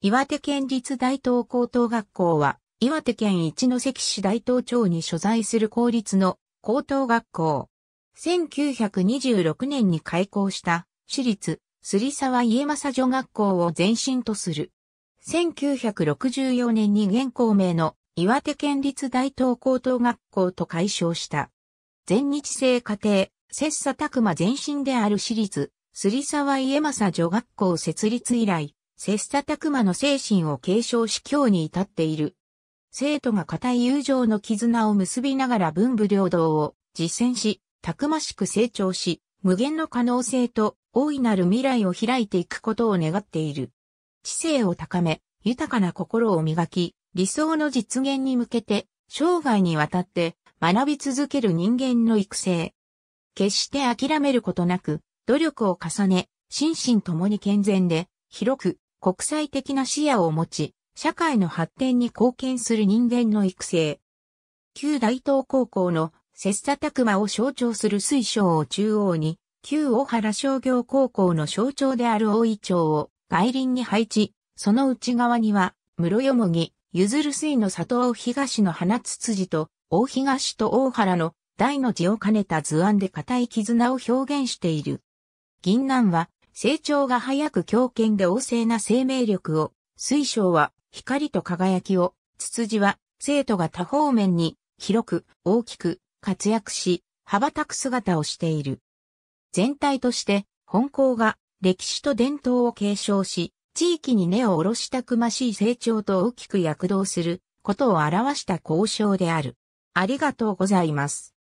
岩手県立大東高等学校は、岩手県一関市大東町に所在する公立の高等学校。1926年に開校した私立杉沢家政女学校を前身とする。1964年に現校名の岩手県立大東高等学校と改称した。全日制家庭、切磋琢磨前身である私立杉沢家政女学校設立以来、切磋琢磨の精神を継承し今日に至っている。生徒が固い友情の絆を結びながら文武両道を実践し、たくましく成長し、無限の可能性と大いなる未来を開いていくことを願っている。知性を高め、豊かな心を磨き、理想の実現に向けて、生涯にわたって学び続ける人間の育成。決して諦めることなく、努力を重ね、心身ともに健全で、広く、国際的な視野を持ち、社会の発展に貢献する人間の育成。旧大東高校の切磋琢磨を象徴する水晶を中央に、旧大原商業高校の象徴である大井町を外輪に配置、その内側には、室よもぎ、ゆずる水の里を東の花つつじと、大東と大原の大の字を兼ねた図案で固い絆を表現している。銀南は成長が早く強権で旺盛な生命力を、水晶は光と輝きを、ツツジは生徒が多方面に広く大きく活躍し、羽ばたく姿をしている。全体として本校が歴史と伝統を継承し、地域に根を下ろしたくましい成長と大きく躍動することを表した交渉である。ありがとうございます。